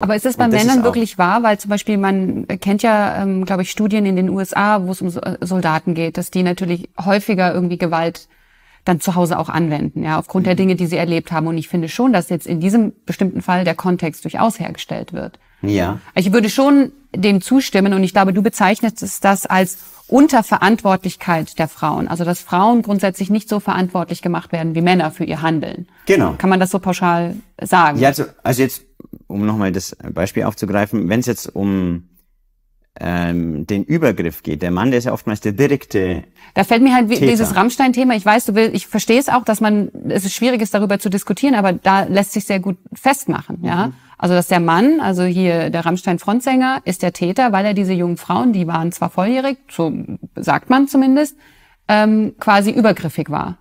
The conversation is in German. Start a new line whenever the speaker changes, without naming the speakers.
Aber ist das bei das Männern wirklich wahr? Weil zum Beispiel man kennt ja, ähm, glaube ich, Studien in den USA, wo es um äh, Soldaten geht, dass die natürlich häufiger irgendwie Gewalt dann zu Hause auch anwenden, ja, aufgrund mhm. der Dinge, die sie erlebt haben. Und ich finde schon, dass jetzt in diesem bestimmten Fall der Kontext durchaus hergestellt wird. Ja. Ich würde schon dem zustimmen und ich glaube, du bezeichnest das als Unterverantwortlichkeit der Frauen. Also, dass Frauen grundsätzlich nicht so verantwortlich gemacht werden wie Männer für ihr Handeln. Genau. Kann man das so pauschal sagen? Ja, also,
also jetzt um nochmal das Beispiel aufzugreifen, wenn es jetzt um ähm, den Übergriff geht. Der Mann, der ist ja oftmals der direkte.
Da fällt mir halt wie, dieses Rammstein-Thema. Ich weiß, du willst, ich verstehe es auch, dass man es ist schwierig ist, darüber zu diskutieren, aber da lässt sich sehr gut festmachen. Mhm. Ja, also dass der Mann, also hier der Rammstein-Frontsänger, ist der Täter, weil er diese jungen Frauen, die waren zwar volljährig, so sagt man zumindest, ähm, quasi übergriffig war.